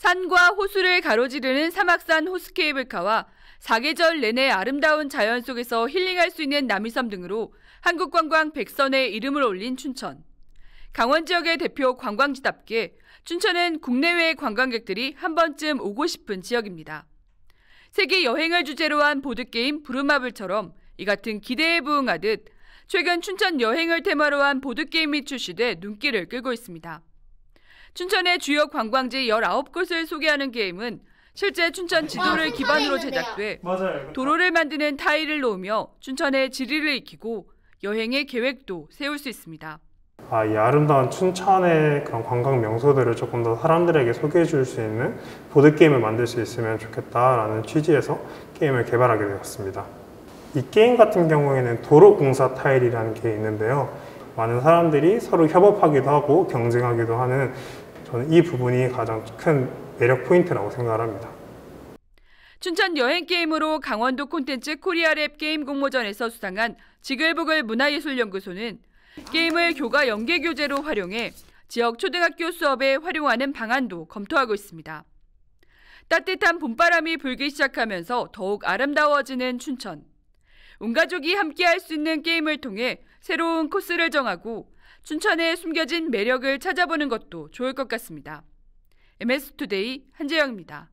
산과 호수를 가로지르는 사막산 호스케이블카와 사계절 내내 아름다운 자연 속에서 힐링할 수 있는 남이섬 등으로 한국관광 백선에 이름을 올린 춘천. 강원 지역의 대표 관광지답게 춘천은 국내외 관광객들이 한 번쯤 오고 싶은 지역입니다. 세계 여행을 주제로 한 보드게임 부루마블처럼 이 같은 기대에 부응하듯 최근 춘천 여행을 테마로 한 보드게임이 출시돼 눈길을 끌고 있습니다. 춘천의 주요 관광지 19곳을 소개하는 게임은 실제 춘천 아, 지도를 기반으로 제작돼 도로를 만드는 타일을 놓으며 춘천의 지리를 익히고 여행의 계획도 세울 수 있습니다. 아, 이 아름다운 춘천의 그런 관광 명소들을 조금 더 사람들에게 소개해 줄 수 있는 보드게임을 만들 수 있으면 좋겠다라는 취지에서 게임을 개발하게 되었습니다. 이 게임 같은 경우에는 도로공사 타일이라는 게 있는데요. 많은 사람들이 서로 협업하기도 하고 경쟁하기도 하는 저는 이 부분이 가장 큰 매력 포인트라고 생각 합니다. 춘천 여행 게임으로 강원도 콘텐츠 코리아랩 게임 공모전에서 수상한 지글보글 문화예술연구소는 게임을 교과 연계 교재로 활용해 지역 초등학교 수업에 활용하는 방안도 검토하고 있습니다. 따뜻한 봄바람이 불기 시작하면서 더욱 아름다워지는 춘천. 온 가족이 함께할 수 있는 게임을 통해 새로운 코스를 정하고 춘천의 숨겨진 매력을 찾아보는 것도 좋을 것 같습니다. MS투데이 한재영입니다.